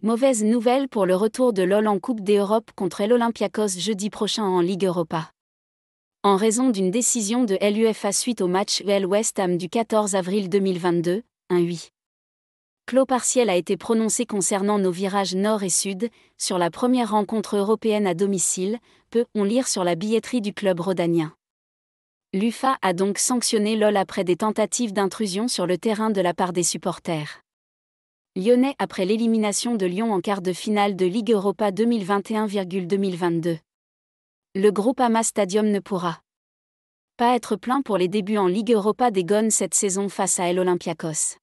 Mauvaise nouvelle pour le retour de LOL en Coupe d'Europe contre l'Olympiakos jeudi prochain en Ligue Europa. En raison d'une décision de l'UFA suite au match UL West Ham du 14 avril 2022, un 8. Clos partiel a été prononcé concernant nos virages nord et sud, sur la première rencontre européenne à domicile, peut on lire sur la billetterie du club rodanien. L'UFA a donc sanctionné LOL après des tentatives d'intrusion sur le terrain de la part des supporters. Lyonnais après l'élimination de Lyon en quart de finale de Ligue Europa 2021-2022. Le groupe Ama Stadium ne pourra pas être plein pour les débuts en Ligue Europa des Gones cette saison face à l'Olympiakos.